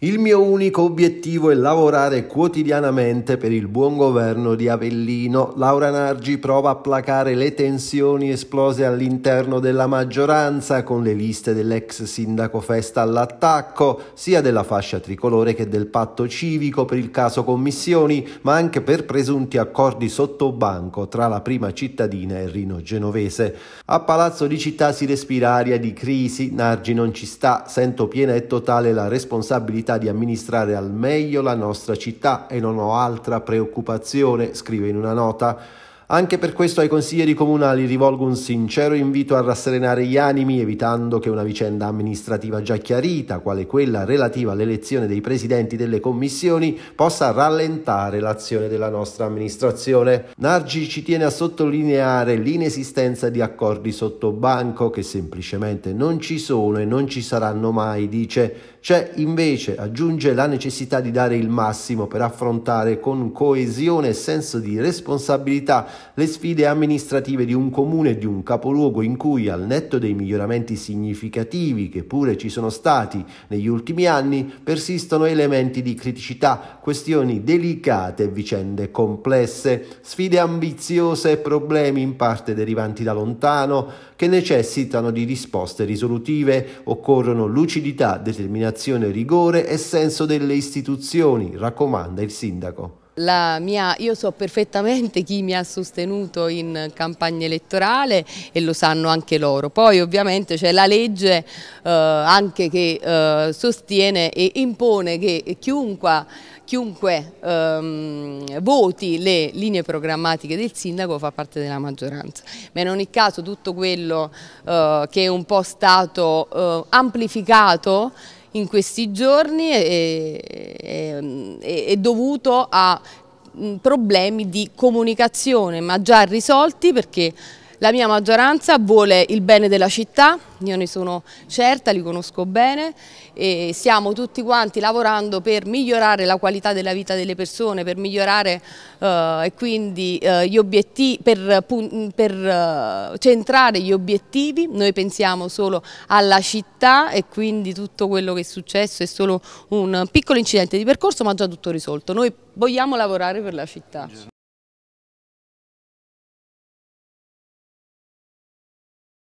Il mio unico obiettivo è lavorare quotidianamente per il buon governo di Avellino. Laura Nargi prova a placare le tensioni esplose all'interno della maggioranza con le liste dell'ex sindaco Festa all'attacco, sia della fascia tricolore che del patto civico per il caso commissioni, ma anche per presunti accordi sottobanco tra la prima cittadina e Rino Genovese. A Palazzo di Città si respira aria di crisi, Nargi non ci sta, sento piena e totale la responsabilità necessità di amministrare al meglio la nostra città e non ho altra preoccupazione, scrive in una nota. Anche per questo ai consiglieri comunali rivolgo un sincero invito a rasserenare gli animi, evitando che una vicenda amministrativa già chiarita, quale quella relativa all'elezione dei presidenti delle commissioni, possa rallentare l'azione della nostra amministrazione. Nargi ci tiene a sottolineare l'inesistenza di accordi sotto banco che semplicemente non ci sono e non ci saranno mai, dice. C'è invece, aggiunge, la necessità di dare il massimo per affrontare con coesione e senso di responsabilità le sfide amministrative di un comune e di un capoluogo in cui, al netto dei miglioramenti significativi che pure ci sono stati negli ultimi anni, persistono elementi di criticità, questioni delicate e vicende complesse, sfide ambiziose e problemi in parte derivanti da lontano che necessitano di risposte risolutive, occorrono lucidità, determinazione, rigore e senso delle istituzioni, raccomanda il sindaco. Mia, io so perfettamente chi mi ha sostenuto in campagna elettorale e lo sanno anche loro. Poi ovviamente c'è la legge eh, anche che eh, sostiene e impone che chiunque, chiunque ehm, voti le linee programmatiche del sindaco fa parte della maggioranza. Ma in ogni caso tutto quello eh, che è un po' stato eh, amplificato in questi giorni è, è, è dovuto a problemi di comunicazione ma già risolti perché la mia maggioranza vuole il bene della città, io ne sono certa, li conosco bene e stiamo tutti quanti lavorando per migliorare la qualità della vita delle persone, per migliorare eh, e quindi eh, gli obiettivi, per, per eh, centrare gli obiettivi, noi pensiamo solo alla città e quindi tutto quello che è successo è solo un piccolo incidente di percorso ma già tutto risolto, noi vogliamo lavorare per la città.